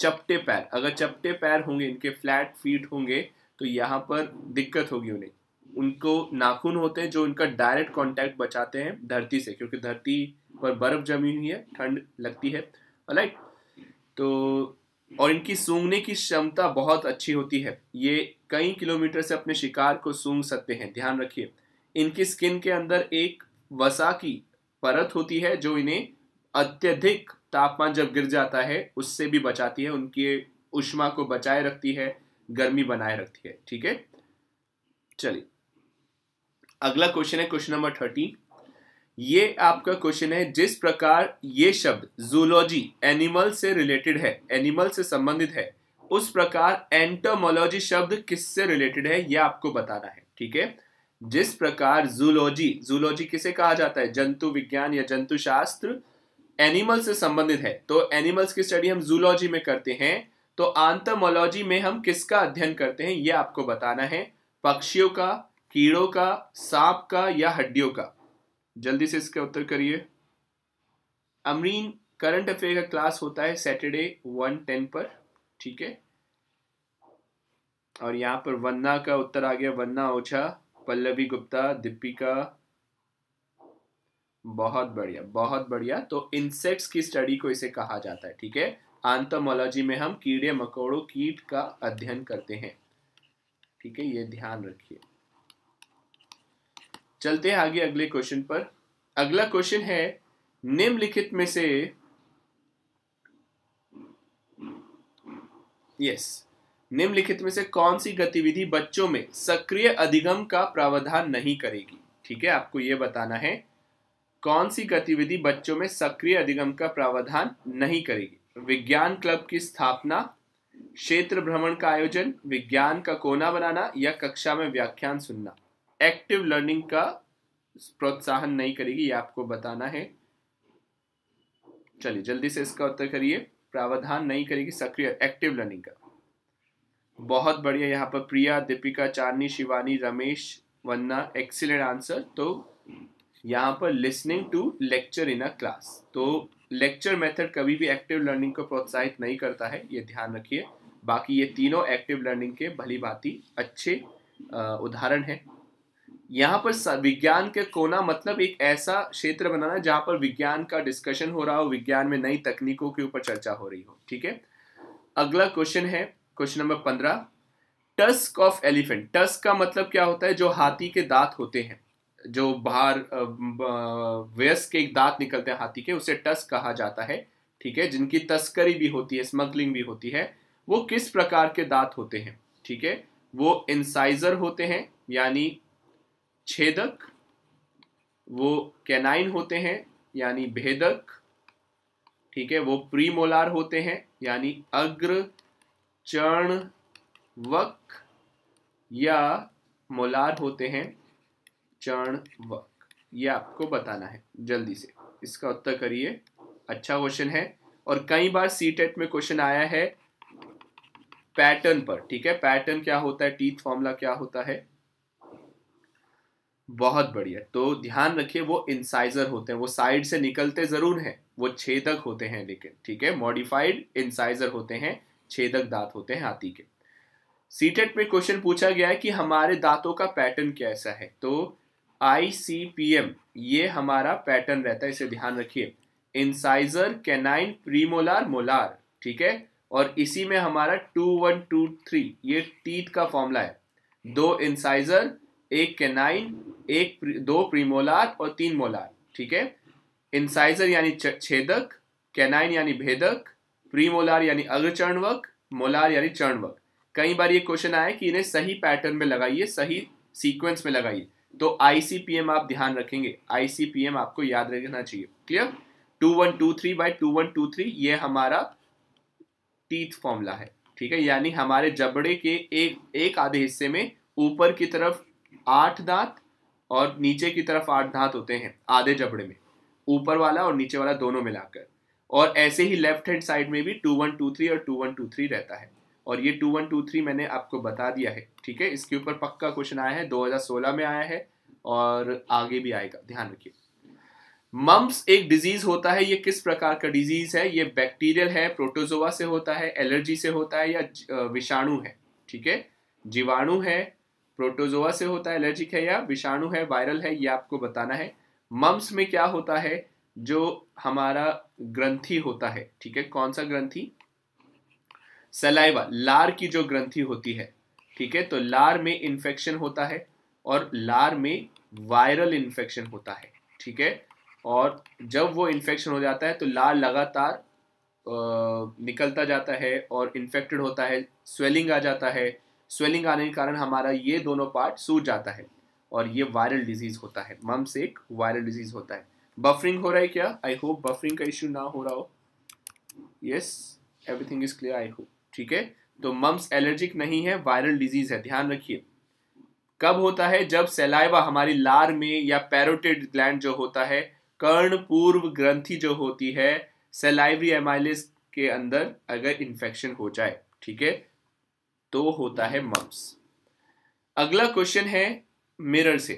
चपटे पैर अगर चपटे पैर होंगे इनके फ्लैट फीट होंगे तो यहाँ पर दिक्कत होगी उन्हें उनको नाखून होते हैं जो इनका डायरेक्ट कांटेक्ट बचाते हैं धरती से क्योंकि धरती पर बर्फ़ जमी हुई है ठंड लगती है राइट तो और इनकी सूंघने की क्षमता बहुत अच्छी होती है ये कई किलोमीटर से अपने शिकार को सूंघ सकते हैं ध्यान रखिए इनकी स्किन के अंदर एक वसा की परत होती है जो इन्हें अत्यधिक तापमान जब गिर जाता है उससे भी बचाती है उनकी उष्मा को बचाए रखती है गर्मी बनाए रखती है ठीक है चलिए अगला क्वेश्चन है क्वेश्चन नंबर थर्टीन ये आपका क्वेश्चन है जिस प्रकार ये शब्द जूलॉजी एनिमल से रिलेटेड है एनिमल से संबंधित है उस प्रकार एंटोमोलॉजी शब्द किससे रिलेटेड है यह आपको बताना है ठीक है जिस प्रकार जूलॉजी जूलॉजी किसे कहा जाता है जंतु विज्ञान या जंतु शास्त्र एनिमल से संबंधित है तो एनिमल्स की स्टडी हम जूलॉजी में करते हैं तो आंतमोलॉजी में हम किसका अध्ययन करते हैं यह आपको बताना है पक्षियों का कीड़ों का सांप का या हड्डियों का जल्दी से इसका उत्तर करिए अमरीन करंट अफेयर का क्लास होता है सैटरडे वन टेन पर ठीक है और यहाँ पर वन्ना का उत्तर आ गया वन्ना ओछा पल्लवी गुप्ता दीपिका बहुत बढ़िया बहुत बढ़िया तो इंसेक्ट्स की स्टडी को इसे कहा जाता है ठीक है आंतमोलॉजी में हम कीड़े मकोड़ों कीट का अध्ययन करते हैं ठीक है ये ध्यान रखिए चलते हैं आगे अगले क्वेश्चन पर अगला क्वेश्चन है निम्नलिखित में से यस निम्नलिखित में से कौन सी गतिविधि बच्चों में सक्रिय अधिगम का प्रावधान नहीं करेगी ठीक है आपको ये बताना है कौन सी गतिविधि बच्चों में सक्रिय अधिगम का प्रावधान नहीं करेगी विज्ञान क्लब की स्थापना क्षेत्र भ्रमण का आयोजन विज्ञान का कोना बनाना या कक्षा में व्याख्यान सुनना एक्टिव लर्निंग का प्रोत्साहन नहीं करेगी ये आपको बताना है चलिए जल्दी से इसका उत्तर करिए प्रावधान नहीं करेगी सक्रिय एक्टिव लर्निंग का बहुत बढ़िया यहाँ पर प्रिया दीपिका चांदनी शिवानी रमेश वन्ना एक्सीलेंट आंसर तो यहाँ पर listening to lecture in a class तो लेक्चर मेथड कभी भी एक्टिव लर्निंग को प्रोत्साहित नहीं करता है ये ध्यान रखिए बाकी ये तीनों एक्टिव लर्निंग के भली भांति अच्छे उदाहरण हैं यहाँ पर विज्ञान के कोना मतलब एक ऐसा क्षेत्र बनाना जहां पर विज्ञान का डिस्कशन हो रहा हो विज्ञान में नई तकनीकों के ऊपर चर्चा हो रही हो ठीक है अगला क्वेश्चन है क्वेश्चन नंबर पंद्रह टस्क ऑफ एलिफेंट टस्क का मतलब क्या होता है जो हाथी के दांत होते हैं जो बाहर व्यस्त के एक दांत निकलते हैं हाथी के उसे टस्क कहा जाता है ठीक है जिनकी तस्करी भी होती है स्मगलिंग भी होती है वो किस प्रकार के दांत होते हैं ठीक है वो इंसाइजर होते हैं यानी छेदक वो कैनाइन होते हैं यानी भेदक ठीक है वो प्रीमोलार होते हैं यानी अग्र चर्ण वक या मोलार होते हैं चर्ण वक ये आपको बताना है जल्दी से इसका उत्तर करिए अच्छा क्वेश्चन है और कई बार सी टेट e में क्वेश्चन आया है पैटर्न पर ठीक है पैटर्न क्या होता है टीथ फॉर्मूला क्या होता है बहुत बढ़िया तो ध्यान रखिए वो इंसाइजर होते हैं वो साइड से निकलते ज़रूर हैं वो छेदक होते हैं लेकिन ठीक है मॉडिफाइड इंसाइजर होते हैं छेदक दांत होते हैं हाथी के सीटेट e में क्वेश्चन पूछा गया है कि हमारे दांतों का पैटर्न कैसा है तो आई सी पी एम ये हमारा पैटर्न रहता है इसे ध्यान रखिए इंसाइजर कैनाइन प्रीमोलार मोलार ठीक है और इसी में हमारा टू वन टू थ्री ये टीथ का फॉर्मूला है दो इंसाइजर एक केनाइन एक दो प्रीमोलार और तीन मोलार ठीक है इंसाइजर यानी छेदक केनाइन यानी भेदक प्रीमोलार यानी अग्रचर्णवक मोलार यानी चरणवक कई बार ये क्वेश्चन आया कि इन्हें सही पैटर्न में लगाइए सही सीक्वेंस में लगाइए तो आईसीपीएम आप ध्यान रखेंगे आईसीपीएम आपको याद रखना चाहिए clear two one two three by two one two three ये हमारा टीथ फॉर्मूला है ठीक है यानी हमारे जबड़े के एक एक आधे हिस्से में ऊपर की तरफ आठ दांत और नीचे की तरफ आठ दांत होते हैं आधे जबड़े में ऊपर वाला और नीचे वाला दोनों मिलाकर और ऐसे ही लेफ्ट हैंड साइड में भी टू वन टू थ्री और टू वन टू थ्री रहता है और ये टू वन टू थ्री मैंने आपको बता दिया है ठीक है इसके ऊपर पक्का क्वेश्चन आया है 2016 में आया है और आगे भी आएगा ध्यान रखिए मम्स एक डिजीज होता है ये किस प्रकार का डिजीज है ये बैक्टीरियल है प्रोटोजोवा से होता है एलर्जी से होता है या विषाणु है ठीक है जीवाणु है प्रोटोजोआ से होता है एलर्जिक है या विषाणु है वायरल है ये आपको बताना है मम्स में क्या होता है जो हमारा ग्रंथि होता है ठीक है कौन सा ग्रंथि सलाइवा लार की जो ग्रंथि होती है ठीक है तो लार में इन्फेक्शन होता है और लार में वायरल इन्फेक्शन होता है ठीक है और जब वो इन्फेक्शन हो जाता है तो लार लगातार निकलता जाता है और इन्फेक्टेड होता है स्वेलिंग आ जाता है स्वेलिंग आने के कारण हमारा ये दोनों पार्ट सूज जाता है और ये वायरल डिजीज़ होता है मम्स एक वायरल डिजीज़ होता है बफरिंग हो रहा है क्या आई होप बफरिंग का इश्यू ना हो रहा हो yes everything is clear I hope ठीक है तो मम्स एलर्जिक नहीं है वायरल डिजीज़ है ध्यान रखिए कब होता है जब सेलाइवा हमारी लार में या पैरोटेड ग्लैंड जो होता है कर्ण पूर्व ग्रंथि जो होती है सेलाइवरी एमाइलिस के अंदर अगर इन्फेक्शन हो जाए ठीक है तो होता है मम्स अगला क्वेश्चन है मिरर से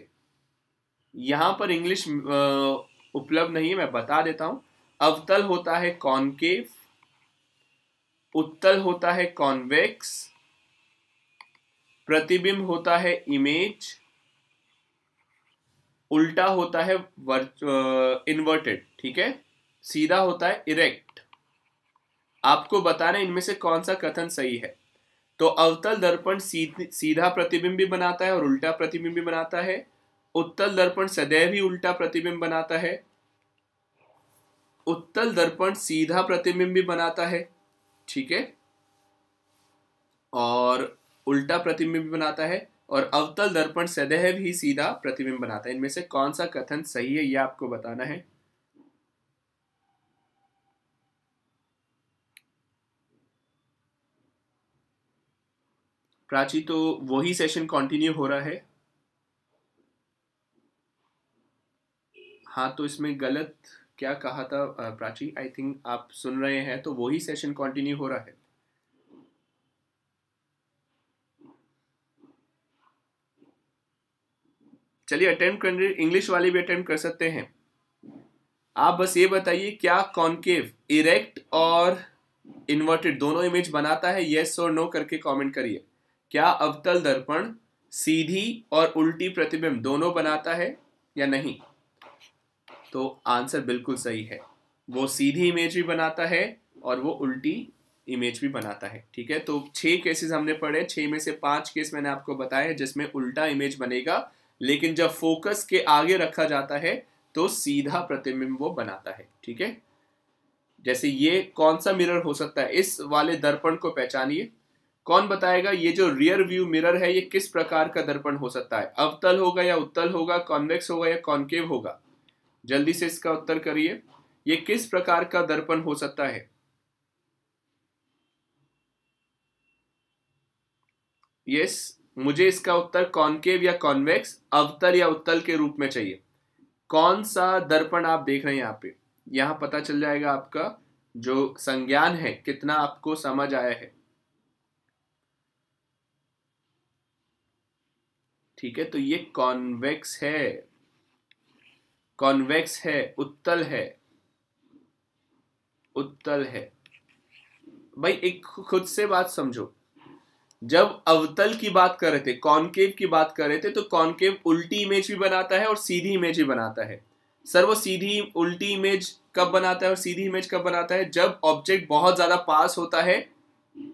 यहां पर इंग्लिश उपलब्ध नहीं है मैं बता देता हूं अवतल होता है कॉनकेव उत्तल होता है कॉन्वेक्स प्रतिबिंब होता है इमेज उल्टा होता है इन्वर्टेड ठीक है सीधा होता है इरेक्ट आपको बताना इनमें से कौन सा कथन सही है तो अवतल दर्पण सीधा प्रतिबिंब भी बनाता है और उल्टा प्रतिबिंब भी बनाता है उत्तल दर्पण सदैव ही उल्टा प्रतिबिंब बनाता है उत्तल दर्पण सीधा प्रतिबिंब भी बनाता है ठीक है और उल्टा प्रतिबिंब भी बनाता है और अवतल दर्पण सदैव ही सीधा प्रतिबिंब बनाता है इनमें से कौन सा कथन सही है यह आपको बताना है प्राची तो वही सेशन कंटिन्यू हो रहा है हाँ तो इसमें गलत क्या कहा था प्राची आई थिंक आप सुन रहे हैं तो वही सेशन कंटिन्यू हो रहा है चलिए अटेम्प्ट कर इंग्लिश वाले भी अटेम्प्ट कर सकते हैं आप बस ये बताइए क्या कॉन्केव इरेक्ट और इन्वर्टेड दोनों इमेज बनाता है येस और नो करके कमेंट करिए क्या अवतल दर्पण सीधी और उल्टी प्रतिबिंब दोनों बनाता है या नहीं तो आंसर बिल्कुल सही है वो सीधी इमेज भी बनाता है और वो उल्टी इमेज भी बनाता है ठीक है तो छह केसेस हमने पढ़े छह में से पांच केस मैंने आपको बताया जिसमें उल्टा इमेज बनेगा लेकिन जब फोकस के आगे रखा जाता है तो सीधा प्रतिबिंब वो बनाता है ठीक है जैसे ये कौन सा मिरर हो सकता है इस वाले दर्पण को पहचानिए कौन बताएगा ये जो रियर व्यू मिरर है ये किस प्रकार का दर्पण हो सकता है अवतल होगा या उत्तल होगा कॉन्वेक्स होगा या कॉन्केव होगा जल्दी से इसका उत्तर करिए ये किस प्रकार का दर्पण हो सकता है यस yes, मुझे इसका उत्तर कॉन्केव या कॉन्वेक्स अवतल या उत्तल के रूप में चाहिए कौन सा दर्पण आप देख रहे हैं यहाँ पे यहाँ पता चल जाएगा आपका जो संज्ञान है कितना आपको समझ आया है ठीक है तो ये कॉन्वेक्स है कॉन्वेक्स है उत्तल है उत्तल है भाई एक खुद से बात समझो जब अवतल की बात कर रहे थे कॉन्केव की बात कर रहे थे तो कॉन्केव उल्टी इमेज भी बनाता है और सीधी इमेज भी बनाता है सर वो सीधी उल्टी इमेज कब बनाता है और सीधी इमेज कब बनाता है जब ऑब्जेक्ट बहुत ज़्यादा पास होता है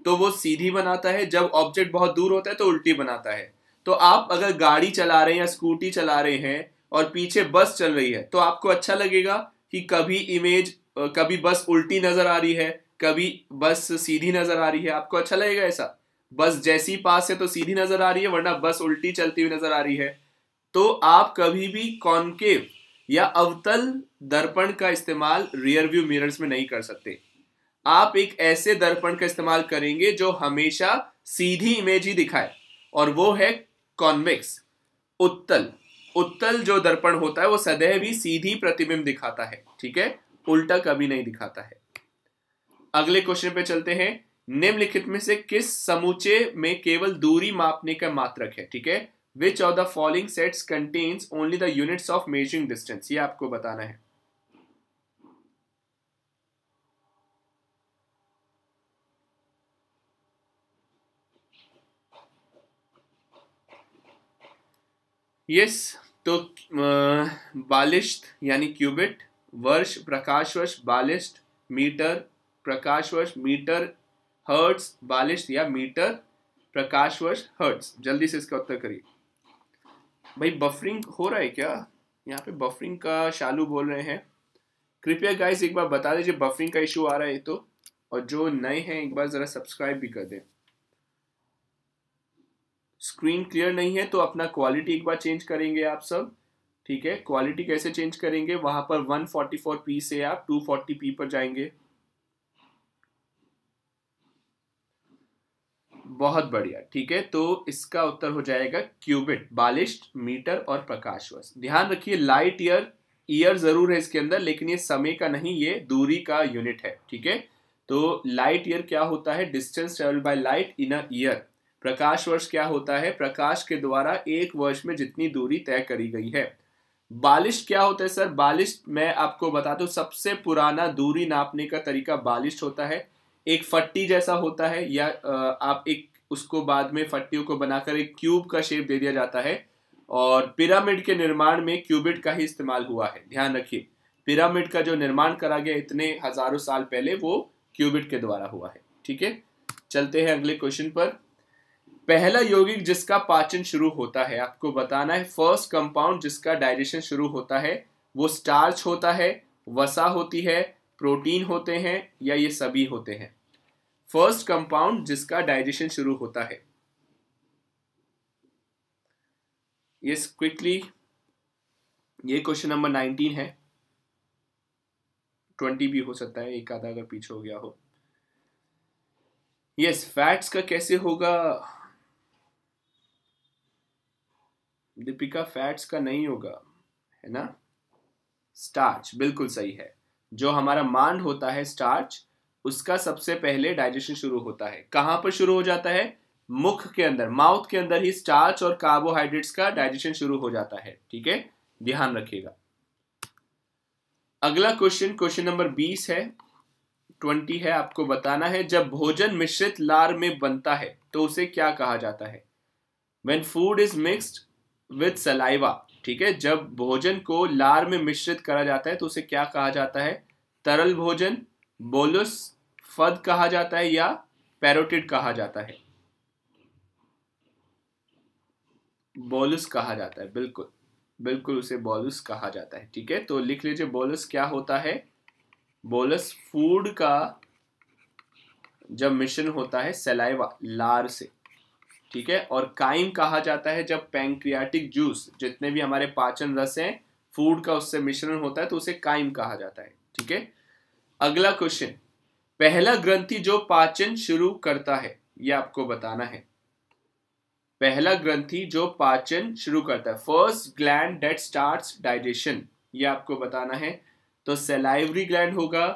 तो वो सीधी बनाता है जब ऑब्जेक्ट बहुत दूर होता है तो उल्टी बनाता है तो आप अगर गाड़ी चला रहे हैं या स्कूटी चला रहे हैं और पीछे बस चल रही है तो आपको अच्छा लगेगा कि कभी इमेज कभी बस उल्टी नजर आ रही है कभी बस सीधी नजर आ रही है आपको अच्छा लगेगा ऐसा बस जैसी पास है तो सीधी नजर आ रही है वरना बस उल्टी चलती हुई नजर आ रही है तो आप कभी भी कॉन्केव या अवतल दर्पण का इस्तेमाल रियर व्यू मिरर्स में नहीं कर सकते आप एक ऐसे दर्पण का इस्तेमाल करेंगे जो हमेशा सीधी इमेज ही दिखाए और वो है कॉन्वेक्स उत्तल उत्तल जो दर्पण होता है वो सदैव ही सीधी प्रतिबिंब दिखाता है ठीक है उल्टा कभी नहीं दिखाता है अगले क्वेश्चन पे चलते हैं निम्नलिखित में से किस समूचे में केवल दूरी मापने का मात्रक है ठीक है which of the following sets contains only the units of measuring distance ये आपको बताना है यस तो बालिश्त यानी क्यूबिट वर्ष प्रकाश वर्ष बालिश्त मीटर प्रकाश वर्ष मीटर हर्ट्स बालिश्त या मीटर प्रकाश वर्ष हर्ट्स जल्दी से इसका उत्तर करिए भाई बफरिंग हो रहा है क्या यहाँ पे बफरिंग का शालू बोल रहे हैं कृपया गाइस एक बार बता दीजिए बफरिंग का इशू आ रहा है तो और जो नए हैं एक बार ज़रा सब्सक्राइब भी कर दें स्क्रीन क्लियर नहीं है तो अपना क्वालिटी एक बार चेंज करेंगे आप सब ठीक है क्वालिटी कैसे चेंज करेंगे वहां पर 144p से आप 240p पर जाएंगे बहुत बढ़िया ठीक है तो इसका उत्तर हो जाएगा क्यूबिट बालिस्ट मीटर और प्रकाश वर्ष ध्यान रखिए लाइट ईयर ईयर जरूर है इसके अंदर लेकिन ये समय का नहीं ये दूरी का यूनिट है ठीक है तो लाइट ईयर क्या होता है distance travel by light in a year प्रकाश वर्ष क्या होता है प्रकाश के द्वारा एक वर्ष में जितनी दूरी तय करी गई है बालिश क्या होता है सर बालिश मैं आपको बता दू सबसे पुराना दूरी नापने का तरीका बालिश होता है एक फट्टी जैसा होता है या आप एक उसको बाद में फट्टियों को बनाकर एक क्यूब का शेप दे दिया जाता है और पिरामिड के निर्माण में क्यूबिट का ही इस्तेमाल हुआ है ध्यान रखिए पिरामिड का जो निर्माण करा गया इतने हजारों साल पहले वो क्यूबिट के द्वारा हुआ है ठीक है चलते हैं अगले क्वेश्चन पर पहला यौगिक जिसका पाचन शुरू होता है आपको बताना है फर्स्ट कंपाउंड जिसका डाइजेशन शुरू होता है वो स्टार्च होता है वसा होती है प्रोटीन होते हैं या ये सभी होते हैं फर्स्ट कंपाउंड जिसका डाइजेशन शुरू होता है यस क्विकली ये क्वेश्चन नंबर नाइनटीन है ट्वेंटी भी हो सकता है एक आधा अगर पीछे हो गया हो यस yes, फैट्स का कैसे होगा दीपिका फैट्स का नहीं होगा है ना स्टार्च बिल्कुल सही है जो हमारा मांड होता है स्टार्च उसका सबसे पहले डाइजेशन शुरू होता है कहां पर शुरू हो जाता है मुख के अंदर माउथ के अंदर ही स्टार्च और कार्बोहाइड्रेट्स का डाइजेशन शुरू हो जाता है ठीक है ध्यान रखिएगा अगला क्वेश्चन क्वेश्चन नंबर बीस है ट्वेंटी है आपको बताना है जब भोजन मिश्रित लार में बनता है तो उसे क्या कहा जाता है when food is mixed with saliva ठीक है जब भोजन को लार में मिश्रित करा जाता है तो उसे क्या कहा जाता है तरल भोजन बोलस फद कहा जाता है या पैरोटिड कहा जाता है बोलस कहा जाता है बिल्कुल बिल्कुल उसे बोलस कहा जाता है ठीक है तो लिख लीजिए बोलस क्या होता है बोलस फूड का जब मिश्रण होता है सलाइवा लार से ठीक है और काइम कहा जाता है जब पैंक्रियाटिक जूस जितने भी हमारे पाचन रस हैं फूड का उससे मिश्रण होता है तो उसे काइम कहा जाता है ठीक है अगला क्वेश्चन पहला ग्रंथि जो पाचन शुरू करता है ये आपको बताना है पहला ग्रंथि जो पाचन शुरू करता है first gland that start digestion ये आपको बताना है तो सेलाइवरी ग्लैंड होगा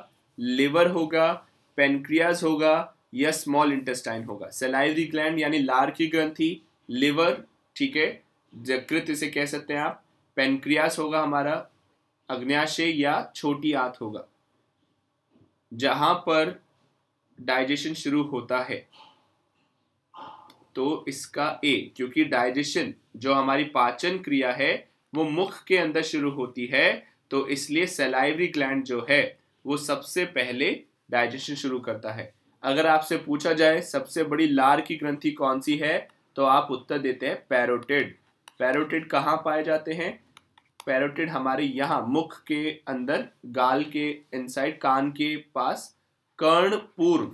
लिवर होगा पेनक्रियाज होगा या स्मॉल इंटेस्टाइन होगा सेलाइवरी ग्लैंड यानी लार की ग्रंथि लिवर ठीक है जकृत इसे कह सकते हैं आप पेनक्रियास होगा हमारा अग्न्याशय या छोटी आंत होगा जहां पर डाइजेशन शुरू होता है तो इसका ए क्योंकि डाइजेशन जो हमारी पाचन क्रिया है वो मुख के अंदर शुरू होती है तो इसलिए सेलाइवरी ग्लैंड जो है वो सबसे पहले डाइजेशन शुरू करता है अगर आपसे पूछा जाए सबसे बड़ी लार की ग्रंथि कौन सी है तो आप उत्तर देते हैं पैरोटिड पैरोटिड कहाँ पाए जाते हैं पैरोटिड हमारे यहाँ मुख के अंदर गाल के इनसाइड कान के पास कर्ण पूर्व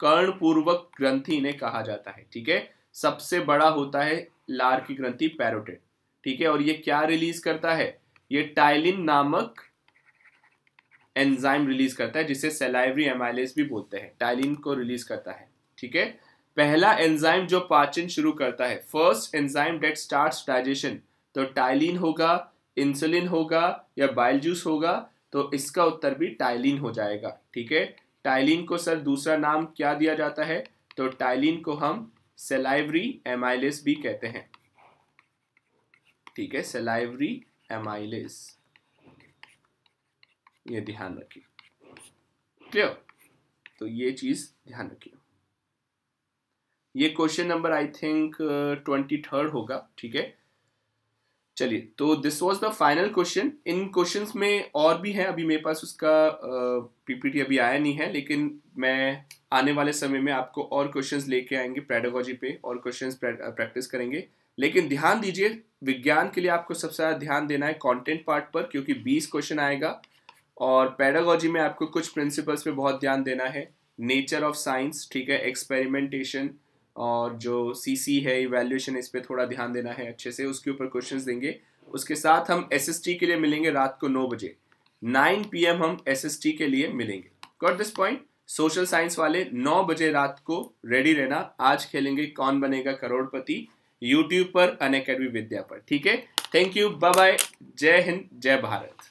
कर्ण पूर्वक ग्रंथि ने कहा जाता है ठीक है सबसे बड़ा होता है लार की ग्रंथि पैरोटिड ठीक है और ये क्या रिलीज करता है ये टाइलिन नामक एंजाइम रिलीज करता है जिसे सेलाइवरी एमाइलेज भी बोलते हैं टाइलिन को रिलीज करता है ठीक है पहला एंजाइम जो पाचन शुरू करता है first enzyme that start digestion तो टाइलिन होगा इंसुलिन होगा या बाइल जूस होगा तो इसका उत्तर भी टाइलिन हो जाएगा ठीक है टाइलिन को सर दूसरा नाम क्या दिया जाता है तो टाइलिन को हम सेलाइवरी एमाइलेस भी कहते हैं ठीक है सेलाइवरी एमाइलेस ये ध्यान रखिए क्लियर तो ये चीज़ ध्यान रखिए ये question number I think twenty third होगा ठीक है चलिए तो this was the final question in questions में और भी है अभी मेरे पास उसका पीपीटी uh, अभी आया नहीं है लेकिन मैं आने वाले समय में आपको और क्वेश्चंस लेके आएंगे पेडागोजी पे और क्वेश्चंस प्रैक्टिस uh, करेंगे लेकिन ध्यान दीजिए विज्ञान के लिए आपको सबसे ज़्यादा ध्यान देना है कंटेंट पार्ट पर क्योंकि 20 क्वेश्चन आएगा और पैडागोजी में आपको कुछ प्रिंसिपल्स पे बहुत ध्यान देना है नेचर ऑफ साइंस ठीक है एक्सपेरिमेंटेशन और जो सीसी है इवेल्यूशन इस पर थोड़ा ध्यान देना है अच्छे से उसके ऊपर क्वेश्चंस देंगे उसके साथ हम एसएसटी के लिए मिलेंगे रात को नौ बजे नाइन पीएम हम एसएसटी के लिए मिलेंगे got this point social science वाले नौ बजे रात को रेडी रहना आज खेलेंगे कौन बनेगा करोड़पति यूट्यूब पर अन विद्या पर ठीक है थैंक यू बाय बाय जय हिंद जय भारत